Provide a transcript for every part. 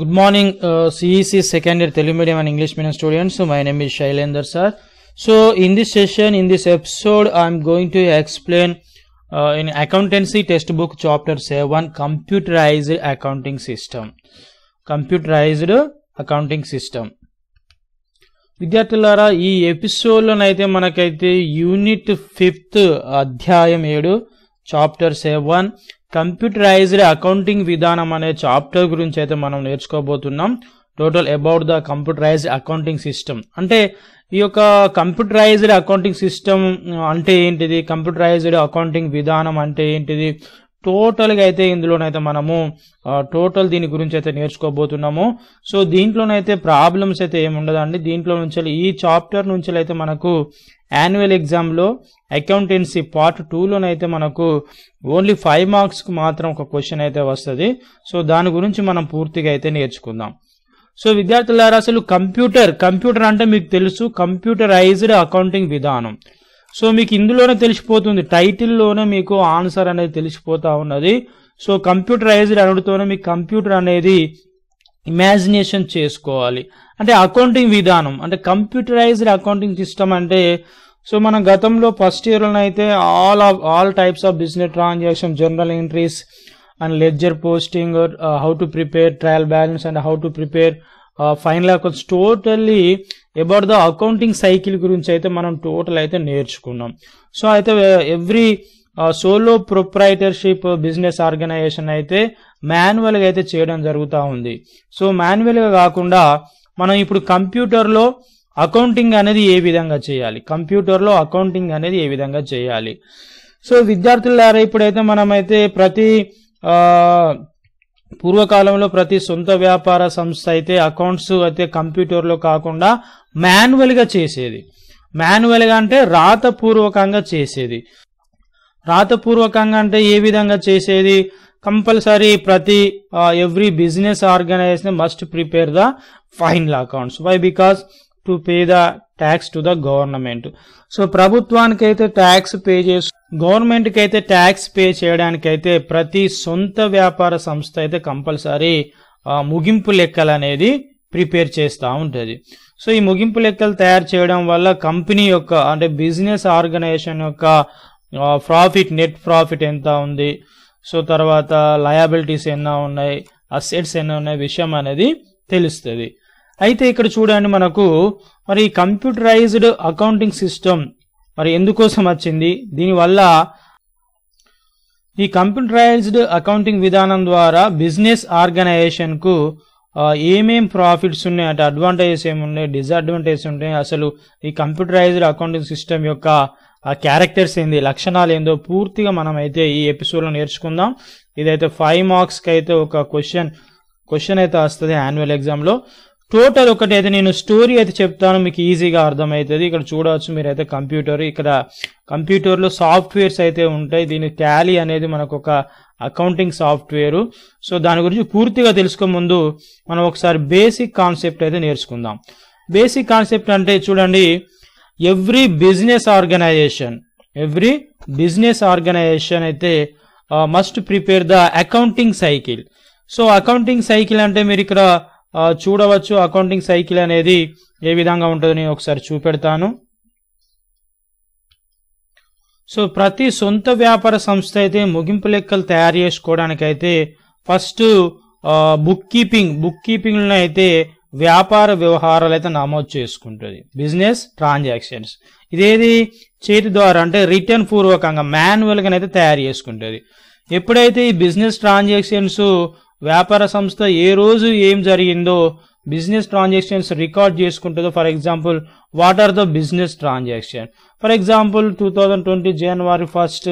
Good morning CEC second year Telugu medium and English medium students my name is Shailender sir so in this session in this episode I'm going to explain in accountancy textbook chapter seven computerised accounting system computerised accounting system విద్యార్థులారా ఈ ఎపిసోడ్లోనైతే మనకైతే unit fifth అధ్యాయం ఏడు chapter seven computerised accounting విధానం అనే chapter గురించి అయితే మనం నేర్చుకోబోతున్నాం total about the computerised accounting system అంటే ఈ యొక్క కంప్యూటరైజ్డ్ అకౌంటింగ్ సిస్టమ్ అంటే ఏంటిది కంప్యూటరైజ్డ్ అకౌంటింగ్ విధానం అంటే ఏంటిది టోటల్గా అయితే ఇందులోనైతే మనము టోటల్ దీని గురించి అయితే నేర్చుకోబోతున్నాము సో దీంట్లోనైతే ప్రాబ్లమ్స్ అయితే ఏముండదండి దీంట్లో నుంచి ఈ చాప్టర్ నుంచి అయితే మనకు యాన్యువల్ ఎగ్జామ్లో అకౌంటెన్సీ పార్ట్ టూలోనైతే మనకు ఓన్లీ ఫైవ్ మార్క్స్కి మాత్రం ఒక క్వశ్చన్ అయితే వస్తుంది సో దాని గురించి మనం పూర్తిగా అయితే నేర్చుకుందాం సో విద్యార్థులారా అసలు కంప్యూటర్ కంప్యూటర్ అంటే మీకు తెలుసు కంప్యూటరైజ్డ్ అకౌంటింగ్ విధానం సో మీకు ఇందులోనే తెలిసిపోతుంది టైటిల్లోనే మీకు ఆన్సర్ అనేది తెలిసిపోతా ఉన్నది సో కంప్యూటరైజ్డ్ అనడితోనే మీ కంప్యూటర్ అనేది ఇమాజినేషన్ చేసుకోవాలి అంటే అకౌంటింగ్ విధానం అంటే కంప్యూటరైజ్డ్ అకౌంటింగ్ సిస్టమ్ అంటే సో మనం గతంలో ఫస్ట్ ఇయర్లో అయితే all of all types of business transaction general entries and ledger posting how to prepare trial balance and how to prepare final accounts totally about the accounting cycle గురించి అయితే మనం total అయితే నేర్చుకున్నాం so అయితే every solo proprietorship business organisation అయితే మాన్యువల్గా అయితే చేయడం జరుగుతూ ఉంది సో మాన్యువల్గా కాకుండా మనం ఇప్పుడు కంప్యూటర్లో అకౌంటింగ్ అనేది ఏ విధంగా చేయాలి కంప్యూటర్లో అకౌంటింగ్ అనేది ఏ విధంగా చేయాలి సో విద్యార్థుల ద్వారా ఇప్పుడైతే మనమైతే ప్రతి uh, పూర్వకాలంలో ప్రతి సొంత వ్యాపార సంస్థ అయితే అకౌంట్స్ అయితే కంప్యూటర్లో కాకుండా మాన్యువల్గా చేసేది మాన్యువల్గా అంటే రాతపూర్వకంగా చేసేది రాతపూర్వకంగా అంటే ఏ విధంగా చేసేది కంపల్సరీ ప్రతి every business organisation must prepare the final accounts why because to pay the tax to the government so ప్రభుత్వానికి అయితే ట్యాక్స్ పే చేసు గవర్నమెంట్కి అయితే ట్యాక్స్ పే చేయడానికైతే ప్రతి సొంత వ్యాపార సంస్థ అయితే కంపల్సరీ ముగింపు లెక్కలు అనేది ప్రిపేర్ చేస్తూ ఉంటుంది సో ఈ ముగింపు లెక్కలు తయారు చేయడం వల్ల కంపెనీ యొక్క అంటే బిజినెస్ ఆర్గనైజేషన్ యొక్క ప్రాఫిట్ నెట్ ప్రాఫిట్ ఎంత ఉంది సో తర్వాత లయబిలిటీస్ ఎన్న ఉన్నాయి అసెట్స్ ఎన్నో ఉన్నాయి విషయం అనేది తెలుస్తుంది అయితే ఇక్కడ చూడండి మనకు మరి కంప్యూటరైజ్డ్ అకౌంటింగ్ సిస్టమ్ మరి ఎందుకోసం వచ్చింది దీనివల్ల ఈ కంప్యూటరైజ్డ్ అకౌంటింగ్ విధానం ద్వారా బిజినెస్ ఆర్గనైజేషన్కు ఏమేం ప్రాఫిట్స్ ఉన్నాయి అంటే అడ్వాంటేజెస్ ఏమున్నాయి డిసడ్వాంటేజెస్ ఉంటాయి అసలు ఈ కంప్యూటరైజ్డ్ అకౌంటింగ్ సిస్టమ్ యొక్క క్యారెక్టర్స్ ఏంది లక్షణాలు ఏందో పూర్తిగా మనం అయితే ఈ ఎపిసోడ్లో నేర్చుకుందాం ఇదైతే ఫైవ్ మార్క్స్కి అయితే ఒక క్వశ్చన్ క్వశ్చన్ అయితే వస్తుంది యాన్యువల్ ఎగ్జామ్లో టోటల్ ఒకటి అయితే నేను స్టోరీ అయితే చెప్తాను మీకు ఈజీగా అర్థమవుతుంది ఇక్కడ చూడవచ్చు మీరు అయితే కంప్యూటర్ ఇక్కడ కంప్యూటర్లో సాఫ్ట్వేర్స్ అయితే ఉంటాయి దీని ట్యాలీ అనేది మనకు ఒక అకౌంటింగ్ సాఫ్ట్వేరు సో దాని గురించి పూర్తిగా తెలుసుకో ముందు మనం ఒకసారి బేసిక్ కాన్సెప్ట్ అయితే నేర్చుకుందాం బేసిక్ కాన్సెప్ట్ అంటే చూడండి every business organisation every business organisation అయితే must prepare the accounting cycle so accounting cycle అంటే మీరు ఇక్కడ చూడవచ్చు అకౌంటింగ్ సైకిల్ అనేది ఏ విధంగా ఉంటుందని ఒకసారి చూపెడతాను సో ప్రతి సొంత వ్యాపార సంస్థ అయితే ముగింపు లెక్కలు తయారు చేసుకోవడానికైతే first bookkeeping bookkeeping అయితే వ్యాపార వ్యవహారాలు అయితే నమోదు చేసుకుంటుంది బిజినెస్ ట్రాన్సాక్షన్స్ ఇదేది చేతి ద్వారా అంటే రిటర్న్ పూర్వకంగా మాన్యువల్గా అయితే తయారు చేసుకుంటుంది ఎప్పుడైతే ఈ బిజినెస్ ట్రాన్సాక్షన్స్ వ్యాపార సంస్థ ఏ రోజు ఏం జరిగిందో బిజినెస్ ట్రాన్సాక్షన్స్ రికార్డ్ చేసుకుంటుందో for example what are the business transaction for example two thousand twenty January first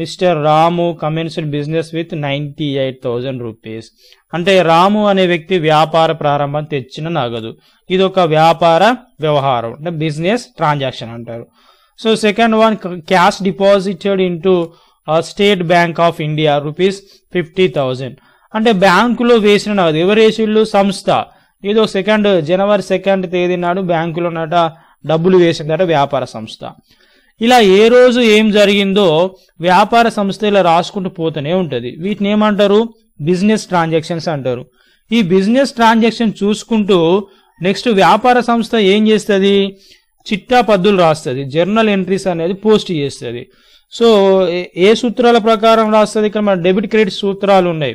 mister Ramu commence business with ninety eight thousand rupees అంటే రాము అనే వ్యక్తి వ్యాపార ప్రారంభం తెచ్చిన నగదు ఇది ఒక వ్యాపార వ్యవహారం అంటే బిజినెస్ ట్రాన్సాక్షన్ అంటారు so second one cash deposited into State Bank of India rupees fifty thousand అంటే బ్యాంకులో వేసిన నగదు ఎవరు సంస్థ ఏదో సెకండ్ జనవరి సెకండ్ తేదీ నాడు బ్యాంకులో నాట డబ్బులు వేసిందట వ్యాపార సంస్థ ఇలా ఏ రోజు ఏం జరిగిందో వ్యాపార సంస్థ ఇలా రాసుకుంటూ పోతూనే ఉంటుంది వీటిని ఏమంటారు బిజినెస్ ట్రాన్సాక్షన్స్ అంటారు ఈ బిజినెస్ ట్రాన్సాక్షన్ చూసుకుంటూ నెక్స్ట్ వ్యాపార సంస్థ ఏం చేస్తుంది చిట్టా పద్దులు రాస్తుంది జర్నల్ ఎంట్రీస్ అనేది పోస్ట్ చేస్తుంది సో ఏ సూత్రాల ప్రకారం రాస్తుంది ఇక్కడ మన డెబిట్ క్రెడిట్ సూత్రాలు ఉన్నాయి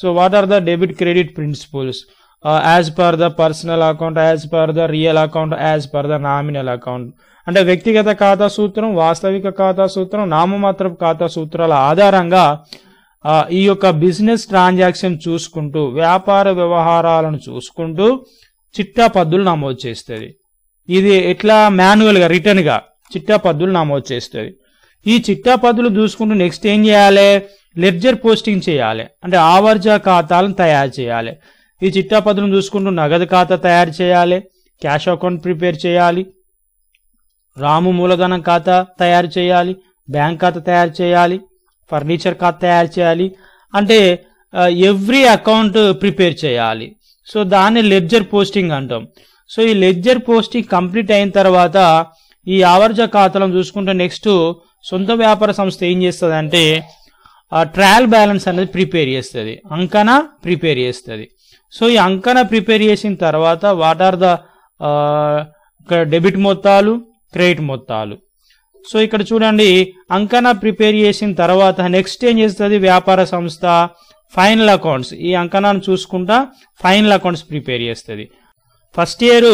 so what are the debit credit principles as per the personal account as per the real account as per the nominal account అంటే వ్యక్తిగత ఖాతా సూత్రం వాస్తవిక ఖాతా సూత్రం నామమాత్రపు ఖాతా సూత్రాల ఆధారంగా ఈ యొక్క బిజినెస్ ట్రాన్సాక్షన్ చూసుకుంటూ వ్యాపార వ్యవహారాలను చూసుకుంటూ చిట్టా పద్దులు నమోదు చేస్తుంది ఇది ఎట్లా మాన్యువల్గా రిటర్న్గా చిట్టా పద్దులు నమోదు చేస్తుంది ఈ చిట్టా పద్దులు చూసుకుంటూ నెక్స్ట్ ఏం చేయాలి లెడ్జర్ పోస్టింగ్ చేయాలి అంటే ఆవర్జ ఖాతాలను తయారు చేయాలి ఈ చిట్టాపత్రం చూసుకుంటూ నగదు ఖాతా తయారు చేయాలి క్యాష్ అకౌంట్ ప్రిపేర్ చేయాలి రాము మూలధనం ఖాతా తయారు చేయాలి బ్యాంక్ ఖాతా తయారు చేయాలి ఫర్నిచర్ ఖాతా తయారు చేయాలి అంటే ఎవ్రీ అకౌంట్ ప్రిపేర్ చేయాలి సో దాన్ని లెడ్జర్ పోస్టింగ్ అంటాం సో ఈ లెడ్జర్ పోస్టింగ్ కంప్లీట్ అయిన తర్వాత ఈ ఆవర్జ ఖాతాలను చూసుకుంటే నెక్స్ట్ సొంత వ్యాపార సంస్థ ఏం చేస్తుంది అంటే ట్రయల్ బ్యాలెన్స్ అనేది ప్రిపేర్ చేస్తుంది అంకన ప్రిపేర్ చేస్తుంది సో ఈ అంకన ప్రిపేర్ చేసిన తర్వాత వాట్ ఆర్ ద డెబిట్ మొత్తాలు క్రెడిట్ మొత్తాలు సో ఇక్కడ చూడండి అంకన ప్రిపేర్ చేసిన తర్వాత నెక్స్ట్ ఏం చేస్తుంది వ్యాపార సంస్థ ఫైనల్ అకౌంట్స్ ఈ అంకనాన్ని చూసుకుంటా ఫైనల్ అకౌంట్స్ ప్రిపేర్ చేస్తుంది ఫస్ట్ ఇయర్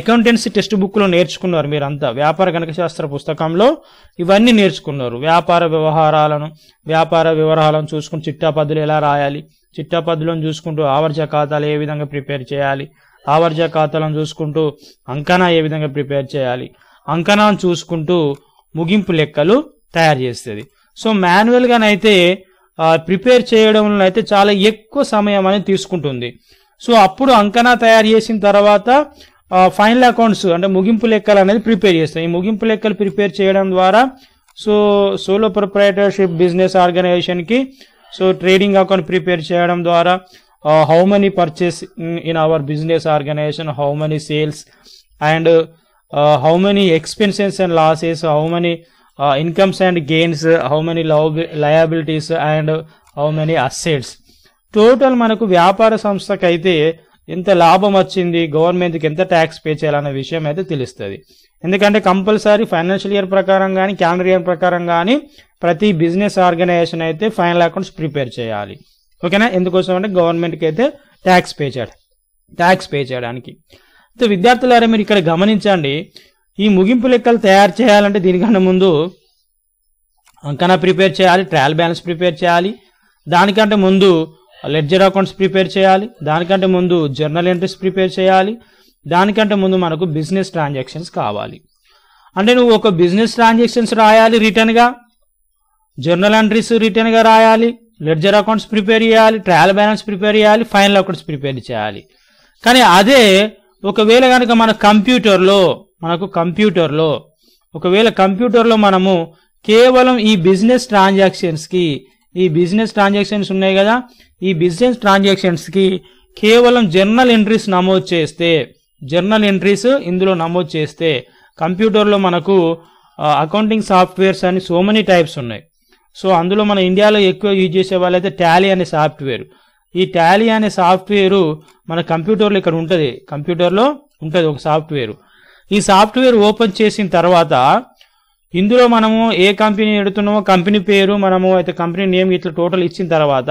అకౌంటెన్సీ టెక్స్ట్ బుక్లో నేర్చుకున్నారు మీరంతా వ్యాపార గణక శాస్త్ర పుస్తకంలో ఇవన్నీ నేర్చుకున్నారు వ్యాపార వ్యవహారాలను వ్యాపార వివరాలను చూసుకుని చిట్టా పద్ధతులు ఎలా రాయాలి పద్ధతిలో చూసుకుంటూ ఆవర్జ ఖాతాలు ఏ విధంగా ప్రిపేర్ చేయాలి ఆవర్జ ఖాతాలను చూసుకుంటూ అంకనా ఏ విధంగా ప్రిపేర్ చేయాలి అంకనా చూసుకుంటూ ముగింపు లెక్కలు తయారు చేస్తుంది సో మాన్యువల్గానైతే ప్రిపేర్ చేయడంలో అయితే చాలా ఎక్కువ సమయం అనేది తీసుకుంటుంది సో అప్పుడు అంకనా తయారు చేసిన తర్వాత ఫైనల్ అకౌంట్స్ అంటే ముగింపు లెక్కలు అనేది ప్రిపేర్ చేస్తాయి ఈ ముగింపు లెక్కలు ప్రిపేర్ చేయడం ద్వారా సో సోలో ప్రొప్రైటర్షిప్ బిజినెస్ ఆర్గనైజేషన్కి సో ట్రేడింగ్ అకౌంట్ ప్రిపేర్ చేయడం ద్వారా how many purchase in our business organisation how many sales and how many expenses and losses how many incomes and gains how many liabilities and how many assets total మనకు వ్యాపార సంస్థకైతే ఎంత లాభం వచ్చింది గవర్నమెంట్కి ఎంత tax pay చేయాలనే విషయం అయితే తెలుస్తుంది ఎందుకంటే కంపల్సరీ ఫైనాన్షియల్ ఇయర్ ప్రకారం కానీ క్యాలెండర్ ఇయర్ ప్రకారం కానీ ప్రతి బిజినెస్ ఆర్గనైజేషన్ అయితే ఫైనల్ అకౌంట్స్ ప్రిపేర్ చేయాలి ఓకేనా ఎందుకోసం అంటే గవర్నమెంట్కి అయితే ట్యాక్స్ పే చేయడం ట్యాక్స్ పే చేయడానికి అయితే విద్యార్థులారా మీరు ఇక్కడ గమనించండి ఈ ముగింపు లెక్కలు తయారు చేయాలంటే దీనికన్నా ముందు అంకన ప్రిపేర్ చేయాలి ట్రయల్ బ్యాలెన్స్ ప్రిపేర్ చేయాలి దానికంటే ముందు లెడ్జర్ అకౌంట్స్ ప్రిపేర్ చేయాలి దానికంటే ముందు జర్నల్ ఎంట్రీస్ ప్రిపేర్ చేయాలి దానికంటే ముందు మనకు బిజినెస్ ట్రాన్సాక్షన్స్ కావాలి అంటే నువ్వు ఒక బిజినెస్ ట్రాన్సాక్షన్స్ రాయాలి రిటర్న్గా జర్నల్ ఎంట్రీస్ రిటర్న్గా రాయాలి లెడ్జర్ అకౌంట్స్ ప్రిపేర్ చేయాలి ట్రయల్ బ్యాలెన్స్ ప్రిపేర్ చేయాలి ఫైనల్ అకౌంట్స్ ప్రిపేర్ చేయాలి కానీ అదే ఒకవేళ కనుక మన కంప్యూటర్లో మనకు కంప్యూటర్లో ఒకవేళ కంప్యూటర్లో మనము కేవలం ఈ బిజినెస్ ట్రాన్సాక్షన్స్కి ఈ బిజినెస్ ట్రాన్సాక్షన్స్ ఉన్నాయి కదా ఈ బిజినెస్ ట్రాన్సాక్షన్స్కి కేవలం జర్నల్ ఎంట్రీస్ నమోదు చేస్తే జర్నల్ ఎంట్రీస్ ఇందులో నమోదు చేస్తే కంప్యూటర్లో మనకు అకౌంటింగ్ సాఫ్ట్వేర్స్ అని సో మెనీ టైప్స్ ఉన్నాయి సో అందులో మన ఇండియాలో ఎక్కువ యూజ్ చేసే వాళ్ళైతే టాలీ అనే సాఫ్ట్వేర్ ఈ టాలీ అనే సాఫ్ట్వేరు మన కంప్యూటర్లో ఇక్కడ ఉంటుంది కంప్యూటర్లో ఉంటుంది ఒక సాఫ్ట్వేర్ ఈ సాఫ్ట్వేర్ ఓపెన్ చేసిన తర్వాత ఇందులో మనము ఏ కంపెనీ పెడుతున్నామో కంపెనీ పేరు మనము అయితే కంపెనీ నేమ్ ఇట్లా టోటల్ ఇచ్చిన తర్వాత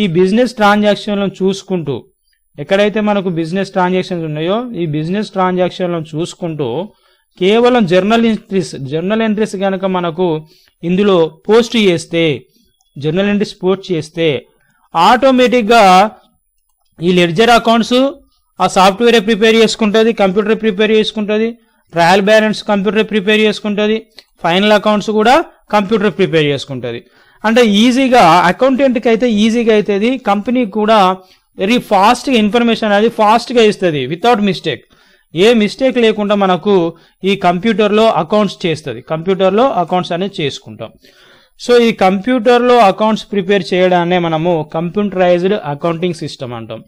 ఈ బిజినెస్ ట్రాన్సాక్షన్లను చూసుకుంటూ ఎక్కడైతే మనకు బిజినెస్ ట్రాన్సాక్షన్స్ ఉన్నాయో ఈ బిజినెస్ ట్రాన్సాక్షన్లను చూసుకుంటూ కేవలం జర్నల్ ఎంట్రీస్ జర్నల్ ఎంట్రీస్ కనుక మనకు ఇందులో పోస్ట్ చేస్తే జర్నల్ ఎంట్రీస్ పోస్ట్ చేస్తే ఆటోమేటిక్గా ఈ లెడ్జర్ అకౌంట్స్ ఆ సాఫ్ట్వేర్ ప్రిపేర్ చేసుకుంటుంది కంప్యూటర్ ప్రిపేర్ చేసుకుంటుంది ట్రయల్ బ్యాలెన్స్ కంప్యూటర్ ప్రిపేర్ చేసుకుంటుంది ఫైనల్ అకౌంట్స్ కూడా కంప్యూటర్ ప్రిపేర్ చేసుకుంటుంది అంటే ఈజీగా అకౌంటెంట్కి అయితే ఈజీగా అవుతుంది కంపెనీకి కూడా వెరీ ఫాస్ట్గా ఇన్ఫర్మేషన్ అనేది ఫాస్ట్గా ఇస్తుంది వితౌట్ మిస్టేక్ ఏ మిస్టేక్ లేకుండా మనకు ఈ కంప్యూటర్లో అకౌంట్స్ చేస్తుంది కంప్యూటర్లో అకౌంట్స్ అనేది చేసుకుంటాం సో ఈ కంప్యూటర్లో అకౌంట్స్ ప్రిపేర్ చేయడాన్ని మనము కంప్యూటరైజ్డ్ అకౌంటింగ్ సిస్టమ్ అంటాం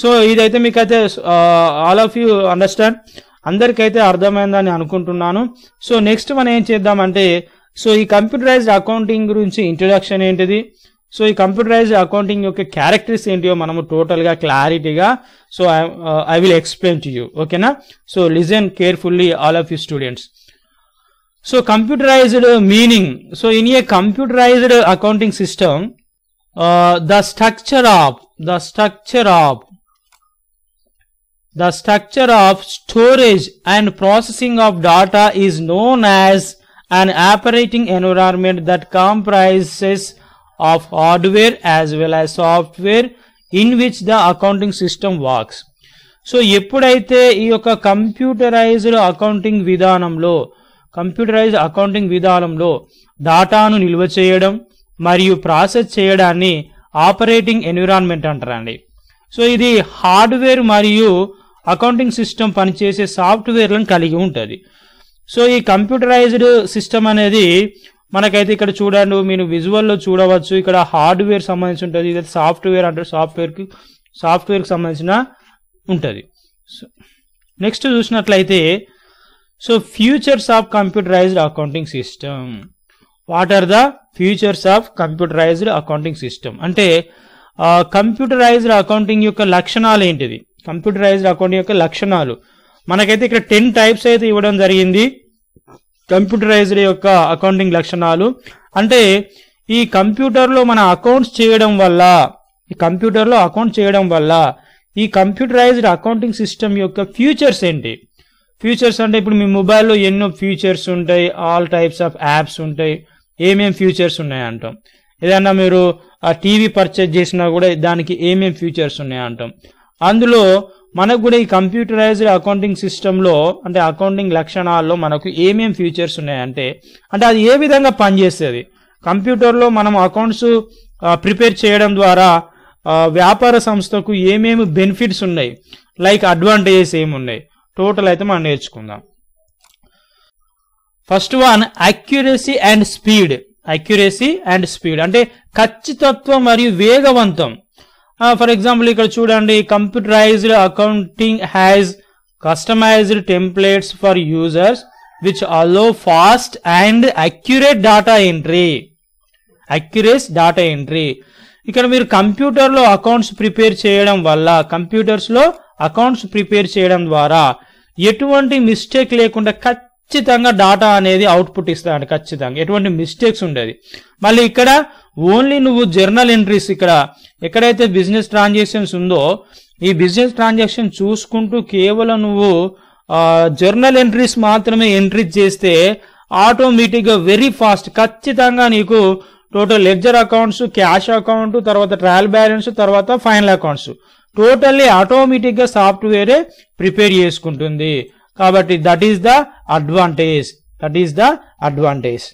సో ఇదైతే మీకైతే ఆల్ ఆఫ్ యూ అండర్స్టాండ్ అందరికైతే అర్థమైందని అనుకుంటున్నాను సో నెక్స్ట్ మనం ఏం చేద్దామంటే సో ఈ కంప్యూటరైజ్డ్ అకౌంటింగ్ గురించి ఇంట్రొడక్షన్ ఏంటిది So, this computerized accounting okay, characteristics into your manamu total clarity ga. So, uh, I, will explain to you. Okay, na? So, listen carefully, all of you students. So, computerized meaning. So, in a computerized accounting system, uh, the structure of, the structure of, the structure of storage and processing of data is known as an operating environment that comprises of hardware as well as software in which the accounting system works. So ఎప్పుడైతే ఈ యొక్క computerised accounting విధానంలో computerised accounting విధానంలో డాటాను నిల్వ చేయడం మరియు process చేయడాన్ని ఆపరేటింగ్ ఎన్విరాన్మెంట్ అంటారండి సో ఇది హార్డ్వేర్ మరియు అకౌంటింగ్ సిస్టమ్ పనిచేసే సాఫ్ట్వేర్లను కలిగి ఉంటుంది సో ఈ కంప్యూటరైజ్డ్ సిస్టమ్ అనేది మనకైతే ఇక్కడ చూడండి మీరు విజువల్లో చూడవచ్చు ఇక్కడ హార్డ్వేర్ సంబంధించి ఉంటుంది ఇది సాఫ్ట్వేర్ అంటే సాఫ్ట్వేర్కి సాఫ్ట్వేర్కి సంబంధించిన ఉంటుంది సో నెక్స్ట్ చూసినట్లయితే so features of computerised accounting system what are the features of computerised accounting system అంటే కంప్యూటరైజ్డ్ అకౌంటింగ్ యొక్క లక్షణాలు ఏంటిది కంప్యూటరైజ్డ్ అకౌంటింగ్ యొక్క లక్షణాలు మనకైతే ఇక్కడ టెన్ టైప్స్ అయితే ఇవ్వడం జరిగింది కంప్యూటరైజ్డ్ యొక్క అకౌంటింగ్ లక్షణాలు అంటే ఈ కంప్యూటర్లో మన అకౌంట్స్ చేయడం వల్ల ఈ కంప్యూటర్లో అకౌంట్ చేయడం వల్ల ఈ కంప్యూటరైజ్డ్ అకౌంటింగ్ సిస్టమ్ యొక్క ఫ్యూచర్స్ ఏంటి ఫ్యూచర్స్ అంటే ఇప్పుడు మీ మొబైల్లో ఎన్నో ఫ్యూచర్స్ ఉంటాయి ఆల్ టైప్స్ ఆఫ్ యాప్స్ ఉంటాయి ఏమేం ఫ్యూచర్స్ ఉన్నాయి అంటాం ఏదన్నా మీరు ఆ టీవీ పర్చేజ్ చేసినా కూడా దానికి ఏమేం ఫ్యూచర్స్ ఉన్నాయి అంటాం అందులో మనకు కూడా ఈ కంప్యూటరైజ్డ్ అకౌంటింగ్ సిస్టంలో అంటే అకౌంటింగ్ లక్షణాల్లో మనకు ఏమేం ఫీచర్స్ ఉన్నాయంటే అంటే అది ఏ విధంగా పనిచేస్తుంది కంప్యూటర్లో మనం అకౌంట్స్ ప్రిపేర్ చేయడం ద్వారా వ్యాపార సంస్థకు ఏమేమి బెనిఫిట్స్ ఉన్నాయి లైక్ అడ్వాంటేజెస్ ఏమున్నాయి టోటల్ అయితే మనం నేర్చుకుందాం first one accuracy and speed accuracy and speed అంటే ఖచ్చితత్వం మరియు వేగవంతం ఫర్ ఎగ్జాంపుల్ ఇక్కడ చూడండి computerised accounting has customised templates for users which allow fast and accurate data entry accurate data entry ఇక్కడ మీరు కంప్యూటర్లో అకౌంట్స్ ప్రిపేర్ చేయడం వల్ల కంప్యూటర్స్లో అకౌంట్స్ ప్రిపేర్ చేయడం ద్వారా ఎటువంటి మిస్టేక్ లేకుండా ఖచ్చితంగా డాటా అనేది అవుట్పుట్ ఇస్తారండి ఖచ్చితంగా ఎటువంటి మిస్టేక్స్ ఉండేది మళ్ళీ ఇక్కడ ఓన్లీ నువ్వు జర్నల్ ఎంట్రీస్ ఇక్కడ ఎక్కడైతే బిజినెస్ ట్రాన్సాక్షన్స్ ఉందో ఈ బిజినెస్ ట్రాన్సాక్షన్ చూసుకుంటూ కేవలం నువ్వు జర్నల్ ఎంట్రీస్ మాత్రమే ఎంట్రీ చేస్తే ఆటోమేటిక్గా వెరీ ఫాస్ట్ ఖచ్చితంగా నీకు total ledger accounts cash account తర్వాత ట్రయల్ బ్యాలెన్స్ తర్వాత ఫైనల్ అకౌంట్స్ టోటల్లీ ఆటోమేటిక్గా సాఫ్ట్వేరే ప్రిపేర్ చేసుకుంటుంది కాబట్టి that is the advantage that is the advantage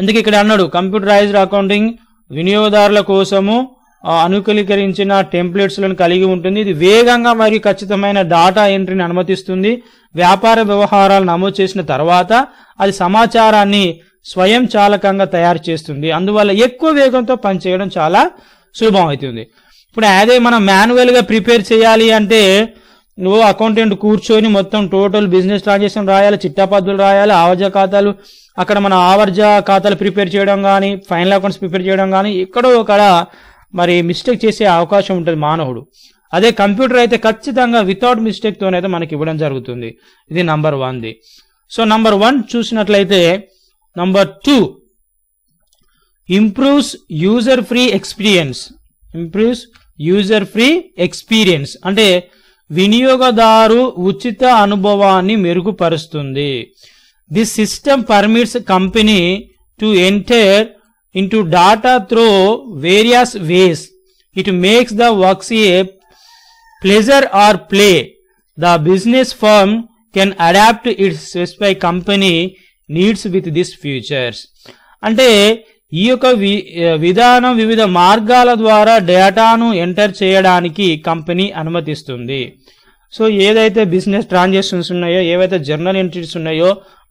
అందుకే ఇక్కడ అన్నాడు కంప్యూటరైజ్డ్ అకౌంటింగ్ వినియోగదారుల కోసము అనుకూలీకరించిన టెంప్లెట్స్లను కలిగి ఉంటుంది ఇది వేగంగా మరియు ఖచ్చితమైన డాటా ఎంట్రీని అనుమతిస్తుంది వ్యాపార వ్యవహారాలు నమోదు చేసిన తర్వాత అది సమాచారాన్ని స్వయం చాలకంగా తయారు చేస్తుంది అందువల్ల ఎక్కువ వేగంతో పనిచేయడం చాలా సులభం అవుతుంది ఇప్పుడు అదే మనం మాన్యువల్గా ప్రిపేర్ చేయాలి అంటే నువ్వు అకౌంటెంట్ కూర్చొని మొత్తం టోటల్ బిజినెస్ ట్రాన్సాక్షన్ రాయాలి చిట్టాపద్దులు రాయాలి ఆవర్జ ఖాతాలు అక్కడ మన ఆవర్జ ఖాతాలు ప్రిపేర్ చేయడం కానీ ఫైనల్ అకౌంట్స్ ప్రిపేర్ చేయడం కానీ ఎక్కడో అక్కడ మరి మిస్టేక్ చేసే అవకాశం ఉంటుంది మానవుడు అదే కంప్యూటర్ అయితే ఖచ్చితంగా వితౌట్ మిస్టేక్తోనైతే మనకి ఇవ్వడం జరుగుతుంది ఇది నంబర్ వన్ది సో నంబర్ వన్ చూసినట్లయితే number two improves user free experience improves user free experience అంటే వినియోగదారు ఉచిత అనుభవాన్ని మెరుగుపరుస్తుంది the system permits company to enter into data through various ways it makes the works a pleasure or play the business firm can adapt its specify company needs with this features అంటే ఈ యొక్క విధానం వివిధ మార్గాల ద్వారా డేటాను enter చేయడానికి company అనుమతిస్తుంది సో ఏదైతే బిజినెస్ ట్రాన్సాక్షన్స్ ఉన్నాయో ఏవైతే జర్నల్ ఎంట్రీస్ ఉన్నాయో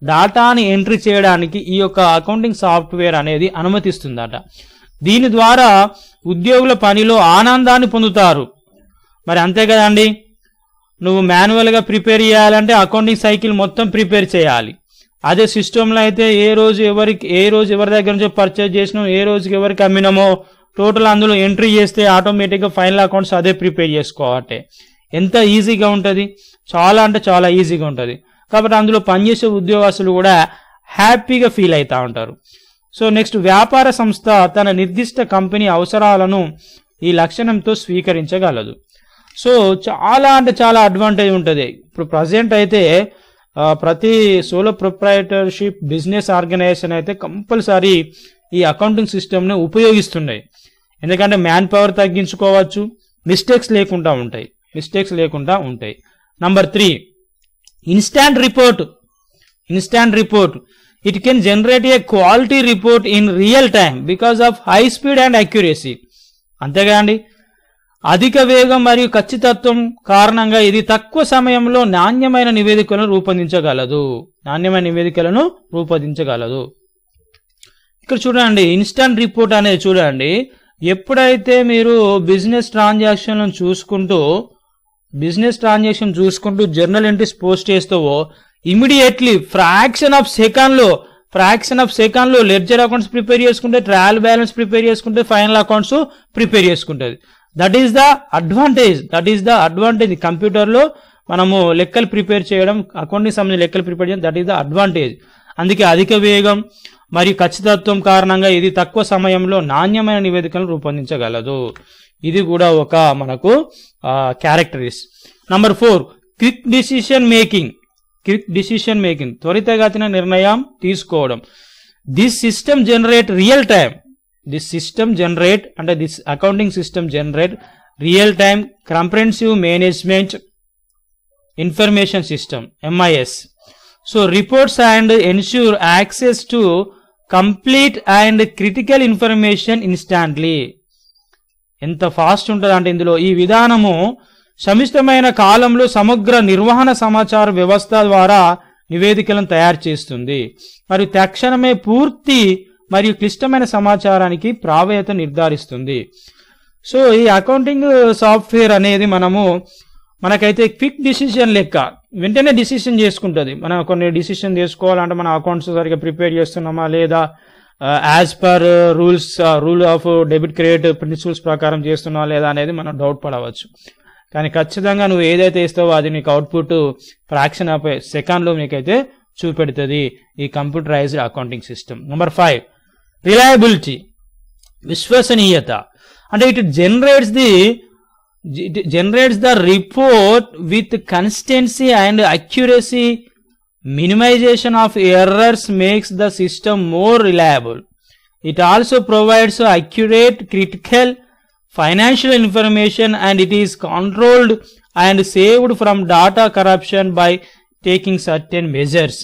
డేటాని ఎంట్రీ చేయడానికి ఈ యొక్క అకౌంటింగ్ సాఫ్ట్వేర్ అనేది అనుమతిస్తుందట దీని ద్వారా ఉద్యోగుల పనిలో ఆనందాన్ని పొందుతారు మరి అంతే కదండి నువ్వు మాన్యువల్గా ప్రిపేర్ చేయాలంటే అకౌంటింగ్ సైకిల్ మొత్తం ప్రిపేర్ చేయాలి అదే సిస్టంలో అయితే ఏ రోజు ఎవరికి ఏ రోజు ఎవరి దగ్గర నుంచి పర్చేజ్ చేసినాం ఏ రోజుకి ఎవరికి అమ్మినామో టోటల్ అందులో ఎంట్రీ చేస్తే ఆటోమేటిక్గా ఫైనల్ అకౌంట్స్ అదే ప్రిపేర్ చేసుకోవాలి ఎంత ఈజీగా ఉంటుంది చాలా అంటే చాలా ఈజీగా ఉంటుంది కాబట్టి అందులో పనిచేసే ఉద్యోగస్తులు కూడా హ్యాపీగా ఫీల్ అవుతూ ఉంటారు సో నెక్స్ట్ వ్యాపార సంస్థ తన నిర్దిష్ట కంపెనీ అవసరాలను ఈ లక్షణంతో స్వీకరించగలదు సో చాలా అంటే చాలా అడ్వాంటేజ్ ఉంటుంది ఇప్పుడు ప్రజెంట్ అయితే ప్రతి సోలో ప్రొప్రైటర్షిప్ బిజినెస్ ఆర్గనైజేషన్ అయితే కంపల్సరీ ఈ అకౌంటింగ్ సిస్టమ్ని ఉపయోగిస్తున్నాయి ఎందుకంటే మ్యాన్ పవర్ తగ్గించుకోవచ్చు మిస్టేక్స్ లేకుండా ఉంటాయి మిస్టేక్స్ లేకుండా ఉంటాయి number three instant report instant report it can generate a quality report in real time because of high speed and accuracy అంతేగా అండి అధిక వేగం మరియు ఖచ్చితత్వం కారణంగా ఇది తక్కువ సమయంలో నాణ్యమైన నివేదికలను రూపొందించగలదు నాణ్యమైన నివేదికలను రూపొందించగలదు ఇక్కడ చూడండి ఇన్స్టంట్ రిపోర్ట్ అనేది చూడండి ఎప్పుడైతే మీరు బిజినెస్ ట్రాన్సాక్షన్లను చూసుకుంటూ బిజినెస్ ట్రాన్సాక్షన్ చూసుకుంటూ జర్నల్ ఎంట్రీస్ పోస్ట్ చేస్తావో immediately fraction of low fraction of low ledger accounts prepare చేసుకుంటే ట్రయల్ బ్యాలెన్స్ ప్రిపేర్ చేసుకుంటే ఫైనల్ అకౌంట్స్ ప్రిపేర్ చేసుకుంటుంది that is the advantage that is the advantage కంప్యూటర్లో మనము లెక్కలు ప్రిపేర్ చేయడం అకౌంట్కి సంబంధించిన లెక్కలు ప్రిపేర్ చేయడం దట్ ఈస్ ద అడ్వాంటేజ్ అందుకే అధిక వేగం మరియు ఖచ్చితత్వం కారణంగా ఇది తక్కువ సమయంలో నాణ్యమైన నివేదికలను రూపొందించగలదు ఇది కూడా ఒక మనకు characteristics number four quick decision making quick decision making త్వరితగతిన నిర్ణయం తీసుకోవడం this system generate real time this system generate అంటే this accounting system generate real time comprehensive management information system MIS so reports and ensure access to complete and critical information instantly ఎంత fast ఉంటుంది అంటే ఇందులో ఈ విధానము సమిష్టమైన కాలంలో సమగ్ర నిర్వహణ సమాచార వ్యవస్థ ద్వారా నివేదికలను తయారు చేస్తుంది మరియు తక్షణమే పూర్తి మరియు క్లిష్టమైన సమాచారానికి ప్రావేయత నిర్ధారిస్తుంది సో ఈ అకౌంటింగ్ సాఫ్ట్వేర్ అనేది మనము మనకైతే క్విక్ డిసిషన్ లెక్క వెంటనే డిసిషన్ చేసుకుంటుంది మనం కొన్ని డిసిషన్ తీసుకోవాలంటే మన అకౌంట్స్ సరిగ్గా ప్రిపేర్ చేస్తున్నామా లేదా as per rules rule of debit credit principles ప్రకారం చేస్తున్నావా లేదా అనేది మనం డౌట్ పడవచ్చు కానీ ఖచ్చితంగా నువ్వు ఏదైతే ఇస్తావో అది నీకు అవుట్పుట్ ఫ్రాక్షన్ ఆఫ్ సెకండ్లో మీకైతే చూపెడుతుంది ఈ computerised accounting system number five reliability విశ్వసనీయత అంటే it generates the it generates the report with consistency and accuracy minimisation of errors makes the system more reliable it also provides accurate critical financial information and it is controlled and saved from data corruption by taking certain measures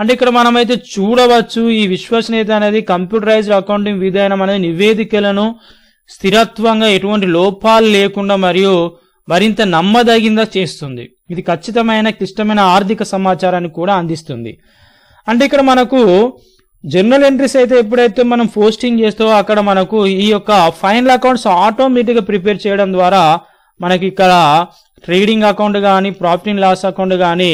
అంటే ఇక్కడ మనమైతే చూడవచ్చు ఈ విశ్వసనీయత అనేది computerised accounting విధానం అనేది నివేదికలను స్థిరత్వంగా ఎటువంటి లోపాలు లేకుండా మరియు మరింత నమ్మదగినగా చేస్తుంది ఇది ఖచ్చితమైన క్లిష్టమైన ఆర్థిక సమాచారాన్ని కూడా అందిస్తుంది అంటే ఇక్కడ మనకు జనరల్ ఎంట్రీస్ అయితే ఎప్పుడైతే మనం పోస్టింగ్ చేస్తో అక్కడ మనకు ఈ యొక్క ఫైనల్ అకౌంట్స్ ఆటోమేటిక్గా ప్రిపేర్ చేయడం ద్వారా మనకి ఇక్కడ ట్రేడింగ్ అకౌంట్ కానీ ప్రాఫిట్ అండ్ లాస్ అకౌంట్ కానీ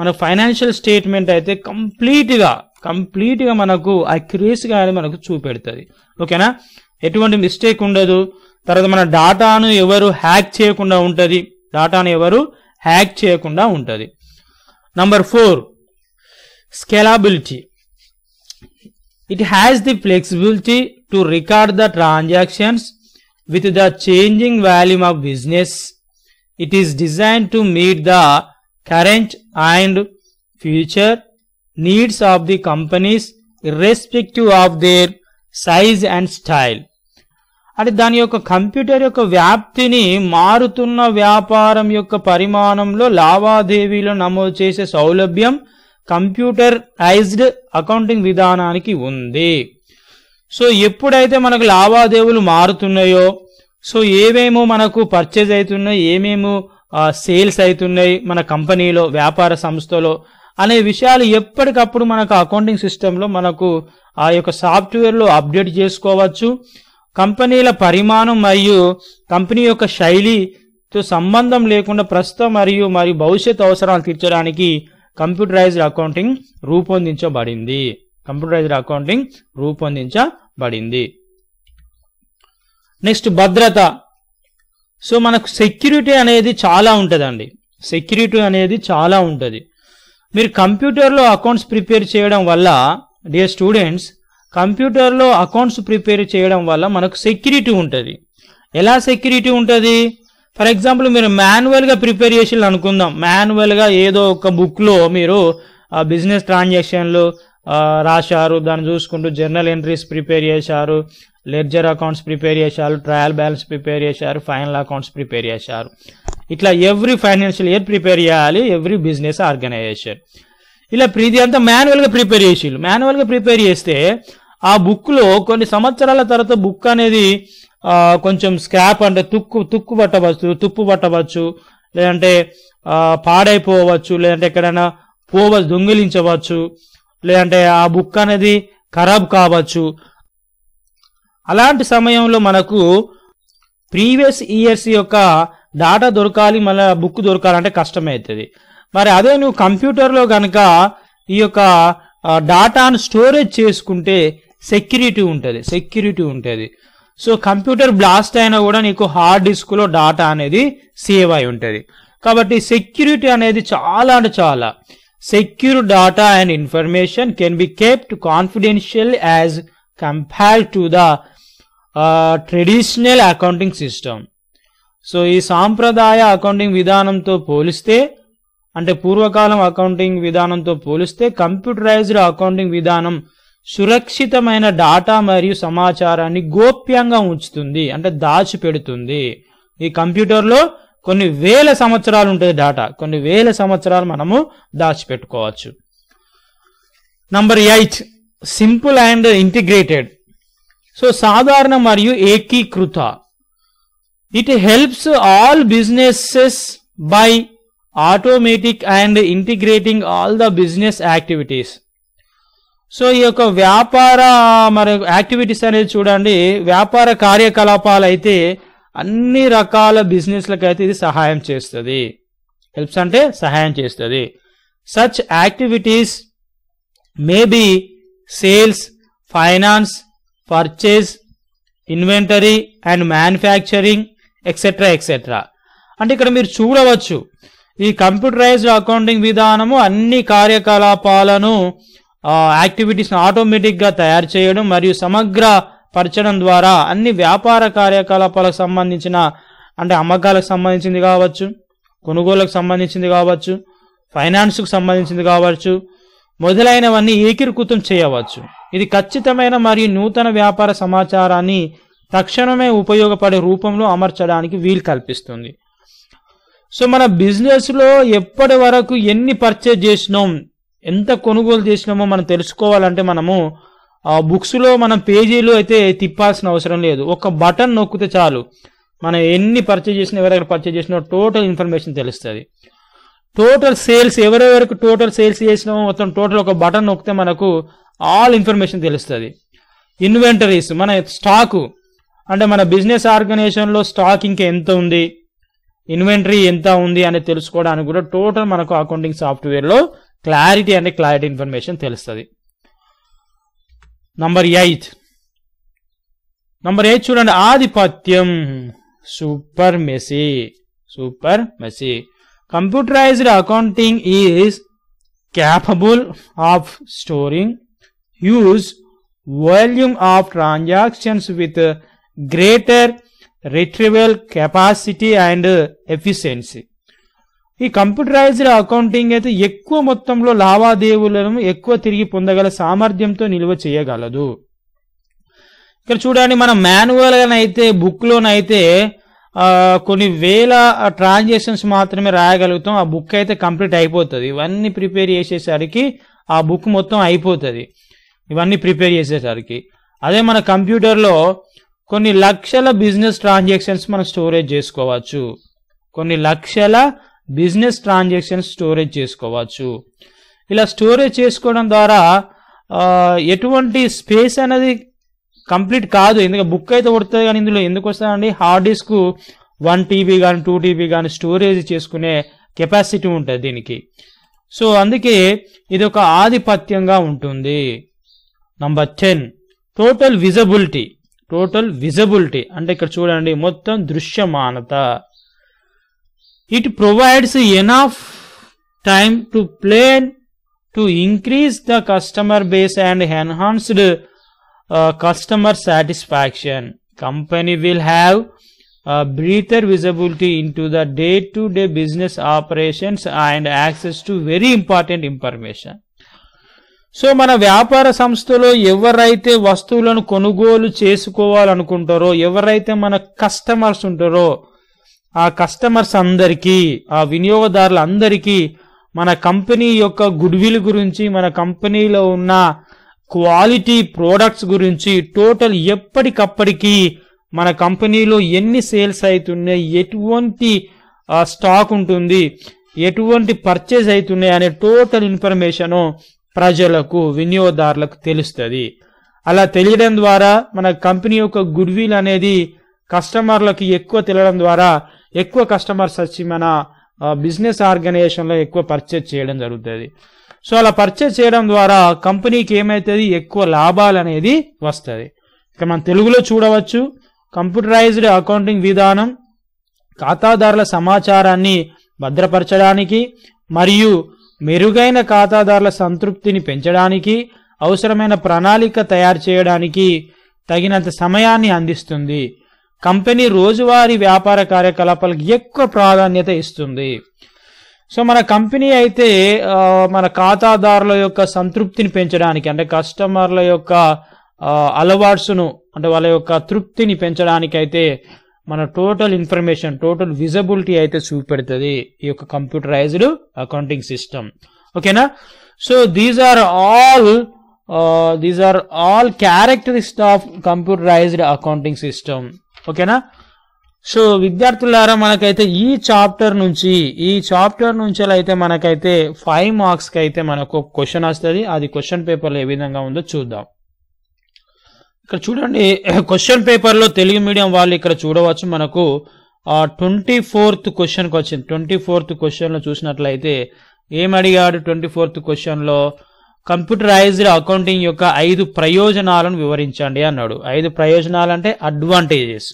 మన ఫైనాన్షియల్ స్టేట్మెంట్ అయితే కంప్లీట్గా కంప్లీట్గా మనకు అక్యురేస్గా అనేది మనకు చూపెడుతుంది ఓకేనా ఎటువంటి మిస్టేక్ ఉండదు తర్వాత మన డాటాను ఎవరు హ్యాక్ చేయకుండా ఉంటుంది డాటాను ఎవరు హ్యాక్ చేయకుండా ఉంటుంది number four scalability it has the flexibility to record the transactions with the changing volume of business it is design to meet the current and future needs of the companies irrespective of their size and style అంటే దాని యొక్క computer యొక్క వ్యాప్తిని మారుతున్న వ్యాపారం యొక్క పరిమాణంలో లావాదేవీలు నమోదు చేసే సౌలభ్యం కంప్యూటర్ైజ్డ్ అకౌంటింగ్ విధానానికి ఉంది సో ఎప్పుడైతే మనకు లావాదేవీలు మారుతున్నాయో సో ఏమేమో మనకు పర్చేజ్ అవుతున్నాయి ఏమేమో సేల్స్ అవుతున్నాయి మన కంపెనీలో వ్యాపార సంస్థలో అనే విషయాలు ఎప్పటికప్పుడు మనకు అకౌంటింగ్ సిస్టంలో మనకు ఆ యొక్క సాఫ్ట్వేర్లో అప్డేట్ చేసుకోవచ్చు కంపెనీల పరిమాణం మరియు కంపెనీ యొక్క శైలితో సంబంధం లేకుండా ప్రస్తుతం మరియు మరియు భవిష్యత్ అవసరాలు తీర్చడానికి కంప్యూటరైజ్డ్ అకౌంటింగ్ రూపొందించబడింది కంప్యూటరైజ్డ్ అకౌంటింగ్ రూపొందించబడింది నెక్స్ట్ భద్రత సో మనకు సెక్యూరిటీ అనేది చాలా ఉంటుందండి సెక్యూరిటీ అనేది చాలా ఉంటుంది మీరు కంప్యూటర్లో అకౌంట్స్ ప్రిపేర్ చేయడం వల్ల డియర్ స్టూడెంట్స్ కంప్యూటర్లో అకౌంట్స్ ప్రిపేర్ చేయడం వల్ల మనకు సెక్యూరిటీ ఉంటుంది ఎలా సెక్యూరిటీ ఉంటుంది ఫర్ ఎగ్జాంపుల్ మీరు మాన్యువల్గా ప్రిపేర్ చేసి అనుకుందాం మాన్యువల్గా ఏదో ఒక బుక్లో మీరు బిజినెస్ ట్రాన్సాక్షన్లు రాశారు దాన్ని చూసుకుంటూ జర్నల్ ఎంట్రీస్ ప్రిపేర్ చేశారు లెడ్జర్ అకౌంట్స్ ప్రిపేర్ చేశారు ట్రయల్ బ్యాలెన్స్ ప్రిపేర్ చేశారు ఫైనల్ అకౌంట్స్ ప్రిపేర్ చేశారు ఇట్లా ఎవ్రీ ఫైనాన్షియల్ ఇయర్ ప్రిపేర్ చేయాలి ఎవ్రీ బిజినెస్ ఆర్గనైజేషన్ ఇలా ప్రీతి అంతా మాన్యువల్గా ప్రిపేర్ చేసి మాన్యువల్గా ప్రిపేర్ చేస్తే ఆ బుక్లో కొన్ని సంవత్సరాల తర్వాత బుక్ అనేది కొంచెం స్క్రాప్ అంటే తుక్కు తుక్కు పట్టవచ్చు తుప్పు పట్టవచ్చు లేదంటే పాడైపోవచ్చు లేదంటే ఎక్కడైనా పోవ దొంగిలించవచ్చు లేదంటే ఆ బుక్ అనేది ఖరాబ్ కావచ్చు అలాంటి సమయంలో మనకు ప్రీవియస్ ఇయర్స్ యొక్క డాటా దొరకాలి మళ్ళీ బుక్ దొరకాలంటే కష్టమవుతుంది మరి అదే నువ్వు కంప్యూటర్లో కనుక ఈ యొక్క డాటాను స్టోరేజ్ చేసుకుంటే సెక్యూరిటీ ఉంటుంది సెక్యూరిటీ ఉంటుంది సో కంప్యూటర్ బ్లాస్ట్ అయినా కూడా నీకు హార్డ్ డిస్క్లో డాటా అనేది సేవ్ అయి ఉంటుంది కాబట్టి సెక్యూరిటీ అనేది చాలా అంటే చాలా secure data and information can be kept confidential as compare to the traditional accounting system so ఈ సాంప్రదాయ అకౌంటింగ్ విధానంతో పోలిస్తే అంటే పూర్వకాలం అకౌంటింగ్ విధానంతో పోలిస్తే కంప్యూటరైజ్డ్ అకౌంటింగ్ విధానం సురక్షితమైన డాటా మరియు సమాచారాన్ని గోప్యంగా ఉంచుతుంది అంటే దాచిపెడుతుంది ఈ కంప్యూటర్లో కొన్ని వేల సంవత్సరాలు ఉంటుంది డాటా కొన్ని వేల సంవత్సరాలు మనము దాచిపెట్టుకోవచ్చు number eight simple and integrated so సాధారణ మరియు ఏకీకృత it helps all businesses by automatic and integrating all the business activities so ఈ యొక్క వ్యాపార మరి యాక్టివిటీస్ అనేది చూడండి వ్యాపార కార్యకలాపాలు అయితే అన్ని రకాల బిజినెస్లకు అయితే ఇది సహాయం చేస్తుంది హెల్ప్స్ అంటే సహాయం చేస్తుంది such activities maybe sales finance purchase inventory and manufacturing etcetera etcetera అంటే ఇక్కడ మీరు చూడవచ్చు ఈ కంప్యూటరైజ్డ్ అకౌంటింగ్ విధానము అన్ని కార్యకలాపాలను యాక్టివిటీస్ని ఆటోమేటిక్గా తయారు చేయడం మరియు సమగ్ర పరచడం ద్వారా అన్ని వ్యాపార కార్యకలాపాలకు సంబంధించిన అంటే అమ్మకాలకు సంబంధించింది కావచ్చు కొనుగోలకు సంబంధించింది కావచ్చు ఫైనాన్స్కు సంబంధించింది కావచ్చు మొదలైనవన్నీ ఏకీకృతం చేయవచ్చు ఇది ఖచ్చితమైన మరియు నూతన వ్యాపార సమాచారాన్ని తక్షణమే ఉపయోగపడే రూపంలో అమర్చడానికి వీలు కల్పిస్తుంది సో మన బిజినెస్లో ఎప్పటి వరకు ఎన్ని పర్చేజ్ చేసినాం ఎంత కొనుగోలు చేసినామో మనం తెలుసుకోవాలంటే మనము బుక్స్లో మనం పేజీలో అయితే తిప్పాల్సిన అవసరం లేదు ఒక బటన్ నొక్కితే చాలు మనం ఎన్ని పర్చేజ్ చేసినా ఎవరెవరు పర్చేజ్ చేసినా టోటల్ ఇన్ఫర్మేషన్ తెలుస్తుంది టోటల్ సేల్స్ ఎవరెవరికి టోటల్ సేల్స్ చేసినామో మొత్తం టోటల్ ఒక బటన్ నొక్కితే మనకు ఆల్ ఇన్ఫర్మేషన్ తెలుస్తుంది ఇన్వెంటరీస్ మన స్టాకు అంటే మన బిజినెస్ ఆర్గనైజేషన్లో స్టాక్ ఇంకా ఎంత ఉంది ఇన్వెంటరీ ఎంత ఉంది అని తెలుసుకోవడానికి కూడా టోటల్ మనకు అకౌంటింగ్ సాఫ్ట్వేర్లో క్లారిటీ అంటే క్లారిటీ ఇన్ఫర్మేషన్ తెలుస్తుంది నంబర్ ఎయిట్ నంబర్ ఎయిట్ చూడండి ఆధిపత్యం supremacy supremacy computerised accounting is capable of storing huge volume of transactions with greater retrieval capacity and efficiency ఈ కంప్యూటరైజ్డ్ అకౌంటింగ్ అయితే ఎక్కువ మొత్తంలో లావాదేవీలను ఎక్కువ తిరిగి పొందగల సామర్థ్యంతో నిల్వ చేయగలదు ఇక్కడ చూడండి మనం మాన్యువల్గానైతే బుక్లోనైతే కొన్ని వేల ట్రాన్సాక్షన్స్ మాత్రమే రాయగలుగుతాం ఆ బుక్ అయితే కంప్లీట్ అయిపోతుంది ఇవన్నీ ప్రిపేర్ చేసేసరికి ఆ బుక్ మొత్తం అయిపోతుంది ఇవన్నీ ప్రిపేర్ చేసేసరికి అదే మన కంప్యూటర్లో కొన్ని లక్షల బిజినెస్ ట్రాన్సాక్షన్స్ మనం స్టోరేజ్ చేసుకోవచ్చు కొన్ని లక్షల బిజినెస్ ట్రాన్సాక్షన్స్ స్టోరేజ్ చేసుకోవచ్చు ఇలా స్టోరేజ్ చేసుకోవడం ద్వారా ఎటువంటి స్పేస్ అనేది కంప్లీట్ కాదు ఎందుకంటే బుక్ అయితే కొడుతుంది కానీ ఇందులో ఎందుకు వస్తుందండి హార్డ్ డిస్క్ వన్ టీబీ కానీ టూ టీబీ కానీ స్టోరేజ్ చేసుకునే కెపాసిటీ ఉంటుంది దీనికి సో అందుకే ఇది ఒక ఆధిపత్యంగా ఉంటుంది number ten total visibility total visibility అంటే ఇక్కడ చూడండి మొత్తం దృశ్యమానత it provides enough time to plan to increase the customer base and enhanced customer satisfaction company will have broader visibility in to the day to day business operations and access to very important information so మన వ్యాపార సంస్థలో ఎవరైతే వస్తువులను కొనుగోలు చేసుకోవాలనుకుంటారో ఎవరైతే మన customers ఉంటారో ఆ కస్టమర్స్ అందరికీ ఆ వినియోగదారులందరికీ మన కంపెనీ యొక్క గుడ్విల్ గురించి మన కంపెనీలో ఉన్న క్వాలిటీ ప్రోడక్ట్స్ గురించి టోటల్ ఎప్పటికప్పటికీ మన కంపెనీలో ఎన్ని సేల్స్ అవుతున్నాయి ఎటువంటి స్టాక్ ఉంటుంది ఎటువంటి పర్చేజ్ అవుతున్నాయి అనే టోటల్ ఇన్ఫర్మేషను ప్రజలకు వినియోగదారులకు తెలుస్తుంది అలా తెలియడం ద్వారా మన కంపెనీ యొక్క గుడ్ విల్ అనేది కస్టమర్లకు ఎక్కువ తెలియడం ద్వారా ఎక్కువ కస్టమర్స్ వచ్చి మన బిజినెస్ ఆర్గనైజేషన్లో ఎక్కువ పర్చేజ్ చేయడం జరుగుతుంది సో అలా పర్చేజ్ చేయడం ద్వారా కంపెనీకి ఏమవుతుంది ఎక్కువ లాభాలు అనేది వస్తుంది ఇక మనం తెలుగులో చూడవచ్చు కంప్యూటరైజ్డ్ అకౌంటింగ్ విధానం ఖాతాదారుల సమాచారాన్ని భద్రపరచడానికి మరియు మెరుగైన ఖాతాదారుల సంతృప్తిని పెంచడానికి అవసరమైన ప్రణాళిక తయారు చేయడానికి తగినంత సమయాన్ని అందిస్తుంది కంపెనీ రోజువారీ వ్యాపార కార్యకలాపాలకు ఎక్కువ ప్రాధాన్యత ఇస్తుంది సో మన కంపెనీ అయితే మన ఖాతాదారుల యొక్క సంతృప్తిని పెంచడానికి అంటే కస్టమర్ల యొక్క అలవాట్స్ను అంటే వాళ్ళ యొక్క తృప్తిని పెంచడానికైతే మన టోటల్ ఇన్ఫర్మేషన్ టోటల్ విజిబిలిటీ అయితే చూపెడుతుంది ఈ యొక్క కంప్యూటరైజ్డ్ అకౌంటింగ్ సిస్టమ్ ఓకేనా so these are all these are all characteristics of computerised accounting system ఓకేనా సో విద్యార్థులారా మనకైతే ఈ చాప్టర్ నుంచి ఈ చాప్టర్ నుంచి అయితే మనకైతే ఫైవ్ మార్క్స్కి అయితే మనకు క్వశ్చన్ వస్తుంది అది క్వశ్చన్ పేపర్లో ఏ విధంగా ఉందో చూద్దాం ఇక్కడ చూడండి క్వశ్చన్ పేపర్లో తెలుగు మీడియం వాళ్ళు ఇక్కడ చూడవచ్చు మనకు ట్వంటీ ఫోర్త్ క్వశ్చన్కి వచ్చింది ట్వంటీ ఫోర్త్ క్వశ్చన్లో చూసినట్లయితే ఏం అడిగాడు ట్వంటీ ఫోర్త్ క్వశ్చన్లో కంప్యూటరైజ్డ్ అకౌంటింగ్ యొక్క ఐదు ప్రయోజనాలను వివరించండి అన్నాడు ఐదు ప్రయోజనాలు అంటే అడ్వాంటేజెస్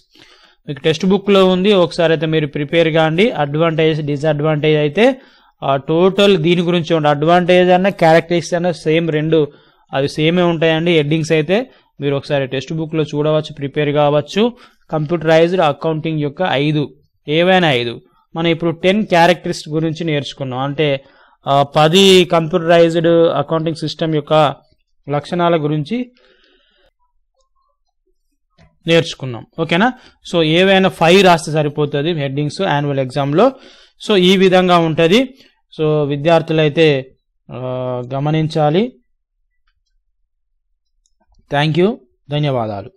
మీకు టెక్స్ట్ బుక్లో ఉంది ఒకసారి అయితే మీరు ప్రిపేర్ కాండి అడ్వాంటేజ్ డిసడ్వాంటేజ్ అయితే టోటల్ దీని గురించి ఉండే అడ్వాంటేజ్ అన్న క్యారెక్టరిస్టిక్స్ అన్న సేమ్ రెండు అవి సేమే ఉంటాయండి హెడ్డింగ్స్ అయితే మీరు ఒకసారి టెక్స్ట్ బుక్లో చూడవచ్చు ప్రిపేర్ కావచ్చు కంప్యూటరైజ్డ్ అకౌంటింగ్ యొక్క ఐదు ఏవైనా ఐదు మనం ఇప్పుడు టెన్ క్యారెక్టర్స్ గురించి నేర్చుకున్నాం అంటే పది కంప్యూటరైజ్డ్ అకౌంటింగ్ సిస్టమ్ యొక్క లక్షణాల గురించి నేర్చుకున్నాం ఓకేనా సో ఏవైనా ఫైవ్ రాస్తే సరిపోతుంది హెడ్డింగ్స్ యాన్యువల్ ఎగ్జామ్లో సో ఈ విధంగా ఉంటుంది సో విద్యార్థులైతే గమనించాలి థ్యాంక్ యూ ధన్యవాదాలు